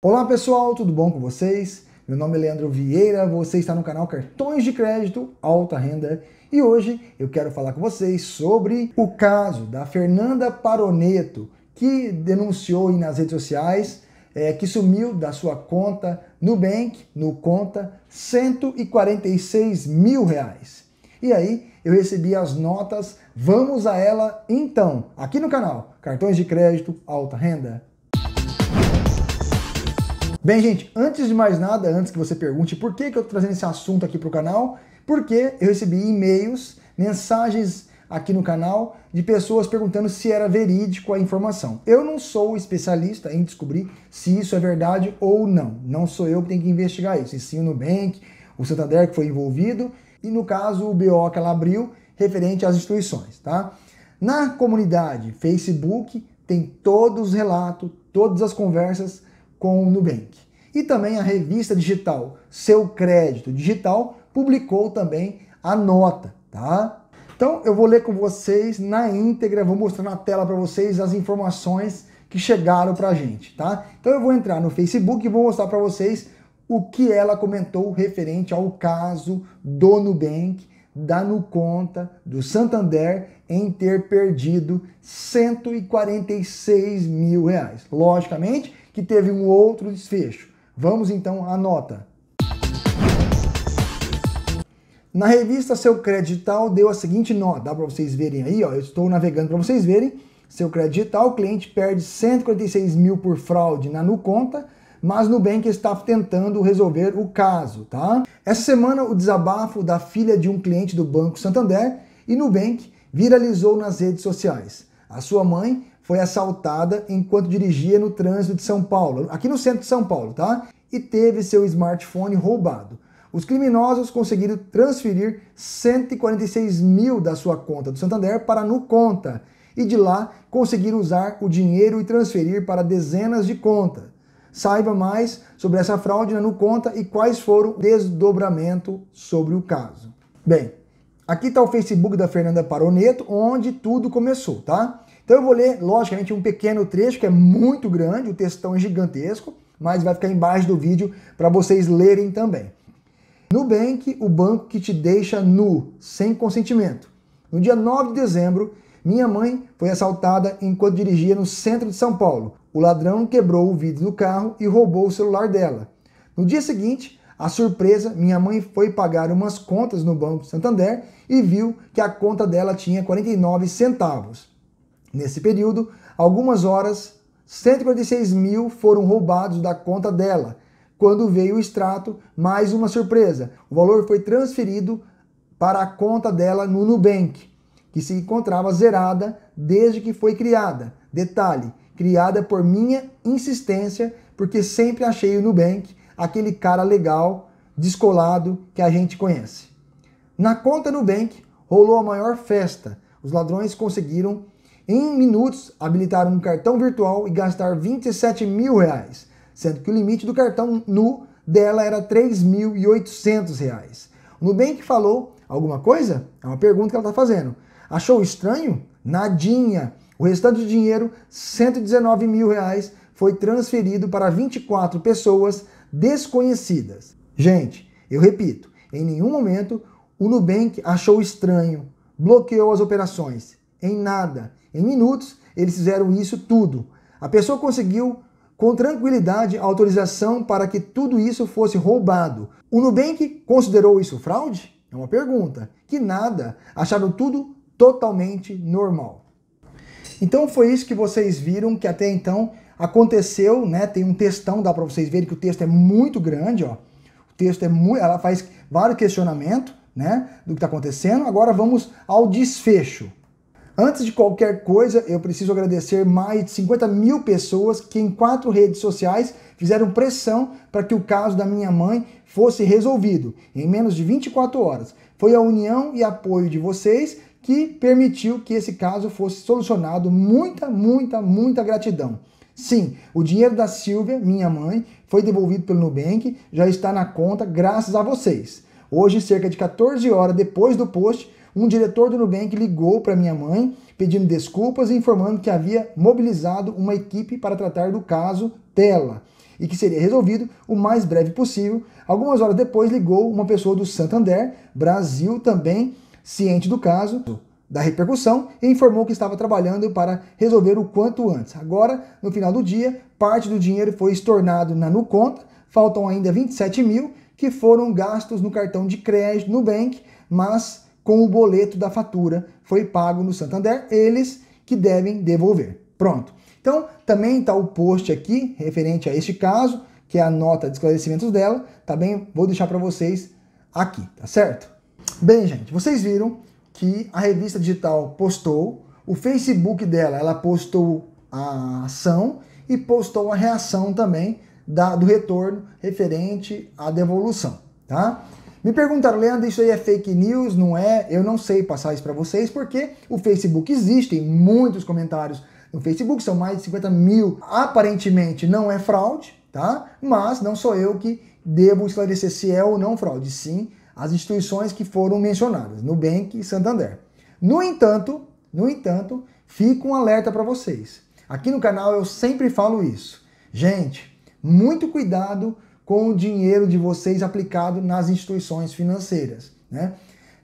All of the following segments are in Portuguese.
Olá pessoal, tudo bom com vocês? Meu nome é Leandro Vieira, você está no canal Cartões de Crédito Alta Renda e hoje eu quero falar com vocês sobre o caso da Fernanda Paroneto, que denunciou nas redes sociais é, que sumiu da sua conta Nubank, no conta, 146 mil reais. E aí eu recebi as notas, vamos a ela então, aqui no canal Cartões de Crédito Alta Renda. Bem, gente, antes de mais nada, antes que você pergunte por que, que eu tô trazendo esse assunto aqui pro canal, porque eu recebi e-mails, mensagens aqui no canal de pessoas perguntando se era verídico a informação. Eu não sou especialista em descobrir se isso é verdade ou não. Não sou eu que tenho que investigar isso. E sim o Nubank, o Santander que foi envolvido e no caso o BO que ela abriu referente às instituições, tá? Na comunidade Facebook tem todos os relatos, todas as conversas com o Nubank. E também a revista digital Seu Crédito Digital publicou também a nota, tá? Então eu vou ler com vocês na íntegra, vou mostrar na tela para vocês as informações que chegaram para a gente, tá? Então eu vou entrar no Facebook e vou mostrar para vocês o que ela comentou referente ao caso do Nubank, da Nuconta, do Santander em ter perdido 146 mil reais. Logicamente que teve um outro desfecho. Vamos então à nota. Na revista Seu Crédito deu a seguinte nota, dá para vocês verem aí, ó, eu estou navegando para vocês verem. Seu Crédito o cliente perde 146 mil por fraude na Nuconta, mas Nubank está tentando resolver o caso, tá? Essa semana o desabafo da filha de um cliente do Banco Santander e Nubank viralizou nas redes sociais. A sua mãe foi assaltada enquanto dirigia no trânsito de São Paulo, aqui no centro de São Paulo, tá? E teve seu smartphone roubado. Os criminosos conseguiram transferir 146 mil da sua conta do Santander para no Nuconta e de lá conseguiram usar o dinheiro e transferir para dezenas de contas. Saiba mais sobre essa fraude na Nuconta e quais foram o desdobramento sobre o caso. Bem, aqui está o Facebook da Fernanda Paroneto, onde tudo começou, tá? Então eu vou ler, logicamente, um pequeno trecho que é muito grande, o textão é gigantesco, mas vai ficar embaixo do vídeo para vocês lerem também. Nubank, o banco que te deixa nu, sem consentimento. No dia 9 de dezembro, minha mãe foi assaltada enquanto dirigia no centro de São Paulo. O ladrão quebrou o vidro do carro e roubou o celular dela. No dia seguinte, a surpresa, minha mãe foi pagar umas contas no Banco Santander e viu que a conta dela tinha 49 centavos. Nesse período, algumas horas, 146 mil foram roubados da conta dela. Quando veio o extrato, mais uma surpresa: o valor foi transferido para a conta dela no Nubank, que se encontrava zerada desde que foi criada. Detalhe: criada por minha insistência, porque sempre achei o Nubank aquele cara legal, descolado que a gente conhece. Na conta Nubank rolou a maior festa. Os ladrões conseguiram em minutos, habilitar um cartão virtual e gastar 27 mil reais, sendo que o limite do cartão nu dela era 3.800 reais. O Nubank falou alguma coisa? É uma pergunta que ela está fazendo. Achou estranho? Nadinha. O restante do dinheiro, 119 mil reais, foi transferido para 24 pessoas desconhecidas. Gente, eu repito, em nenhum momento o Nubank achou estranho, bloqueou as operações em nada. Em minutos, eles fizeram isso tudo. A pessoa conseguiu com tranquilidade autorização para que tudo isso fosse roubado. O Nubank considerou isso fraude? É uma pergunta. Que nada, acharam tudo totalmente normal. Então foi isso que vocês viram que até então aconteceu, né? Tem um textão, dá para vocês verem que o texto é muito grande, ó. O texto é muito, ela faz vários questionamentos, né, do que está acontecendo. Agora vamos ao desfecho. Antes de qualquer coisa, eu preciso agradecer mais de 50 mil pessoas que em quatro redes sociais fizeram pressão para que o caso da minha mãe fosse resolvido em menos de 24 horas. Foi a união e apoio de vocês que permitiu que esse caso fosse solucionado. Muita, muita, muita gratidão. Sim, o dinheiro da Silvia, minha mãe, foi devolvido pelo Nubank, já está na conta graças a vocês. Hoje, cerca de 14 horas depois do post, um diretor do Nubank ligou para minha mãe pedindo desculpas e informando que havia mobilizado uma equipe para tratar do caso dela e que seria resolvido o mais breve possível. Algumas horas depois ligou uma pessoa do Santander, Brasil também, ciente do caso, da repercussão e informou que estava trabalhando para resolver o quanto antes. Agora, no final do dia, parte do dinheiro foi estornado na Nuconta, faltam ainda 27 mil que foram gastos no cartão de crédito Nubank, mas com o boleto da fatura, foi pago no Santander, eles que devem devolver. Pronto. Então, também está o post aqui referente a este caso, que é a nota de esclarecimentos dela, também tá Vou deixar para vocês aqui, tá certo? Bem, gente, vocês viram que a revista digital postou, o Facebook dela, ela postou a ação e postou a reação também da, do retorno referente à devolução, tá? Me perguntaram, Leandro, isso aí é fake news? Não é? Eu não sei passar isso para vocês porque o Facebook existe, tem muitos comentários no Facebook, são mais de 50 mil. Aparentemente não é fraude, tá? Mas não sou eu que devo esclarecer se é ou não fraude, sim as instituições que foram mencionadas, Nubank e Santander. No entanto, no entanto, fica um alerta para vocês. Aqui no canal eu sempre falo isso. Gente, muito cuidado com o dinheiro de vocês aplicado nas instituições financeiras. Né?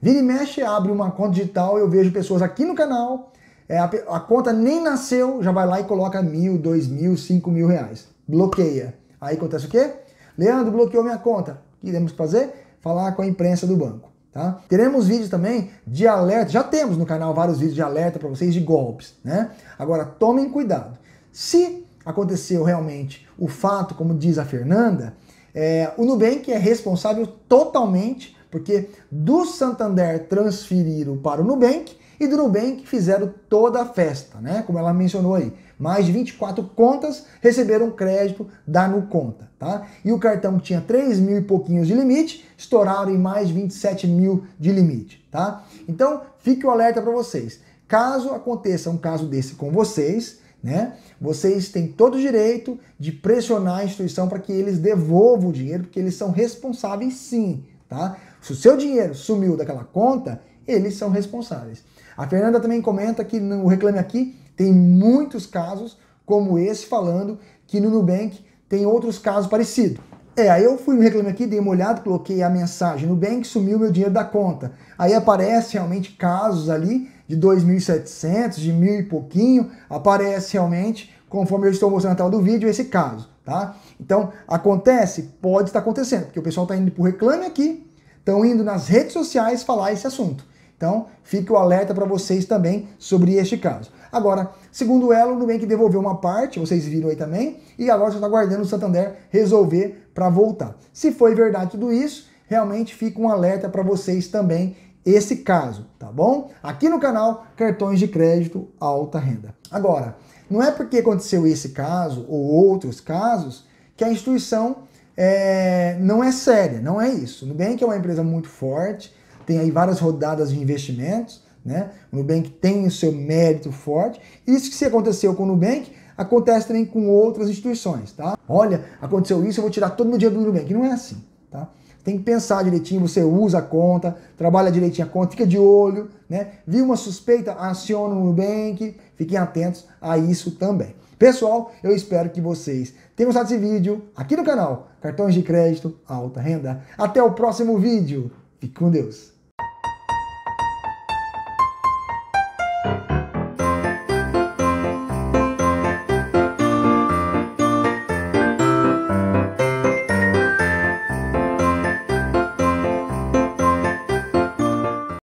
Vira e mexe, abre uma conta digital, eu vejo pessoas aqui no canal, é, a, a, conta nem nasceu, já vai lá e coloca mil, dois mil, cinco mil reais. Bloqueia. Aí acontece o quê? Leandro bloqueou minha conta. O que iremos fazer? Falar com a imprensa do banco. Tá? Teremos vídeos também de alerta, já temos no canal vários vídeos de alerta para vocês de golpes, né? Agora tomem cuidado. Se aconteceu realmente o fato, como diz a Fernanda, é, o Nubank é responsável totalmente porque do Santander transferiram para o Nubank e do Nubank fizeram toda a festa, né? Como ela mencionou aí, mais de 24 contas receberam crédito da Nuconta, tá? E o cartão que tinha 3 mil e pouquinhos de limite, estouraram em mais de 27 mil de limite, tá? Então, fique o alerta para vocês. Caso aconteça um caso desse com vocês, né? Vocês têm todo o direito de pressionar a instituição para que eles devolvam o dinheiro, porque eles são responsáveis sim, tá? Se o seu dinheiro sumiu daquela conta, eles são responsáveis. A Fernanda também comenta que no Reclame Aqui tem muitos casos como esse falando que no Nubank tem outros casos parecidos. É, aí eu fui no Reclame Aqui, dei uma olhada, coloquei a mensagem, Nubank sumiu meu dinheiro da conta. Aí aparece realmente casos ali de 2.700, de mil e pouquinho, aparece realmente, conforme eu estou mostrando na tela do vídeo, esse caso, tá? Então, acontece? Pode estar acontecendo, porque o pessoal está indo para o Reclame Aqui, estão indo nas redes sociais falar esse assunto. Então, fica o alerta para vocês também sobre este caso. Agora, segundo ela, o Nubank devolveu uma parte, vocês viram aí também, e agora só está aguardando o Santander resolver para voltar. Se foi verdade tudo isso, realmente fica um alerta para vocês também esse caso, tá bom? Aqui no canal, cartões de crédito alta renda. Agora, não é porque aconteceu esse caso ou outros casos que a instituição é, não é séria, não é isso. O Nubank é uma empresa muito forte, tem aí várias rodadas de investimentos, né? O Nubank tem o seu mérito forte. Isso que se aconteceu com o Nubank, acontece também com outras instituições, tá? Olha, aconteceu isso, eu vou tirar todo o dinheiro do Nubank. Não é assim. Tá? Tem que pensar direitinho, você usa a conta, trabalha direitinho a conta, fica de olho, né? Viu uma suspeita, aciona o Nubank, fiquem atentos a isso também. Pessoal, eu espero que vocês tenham gostado desse vídeo aqui no canal Cartões de Crédito Alta Renda. Até o próximo vídeo. Fique com Deus.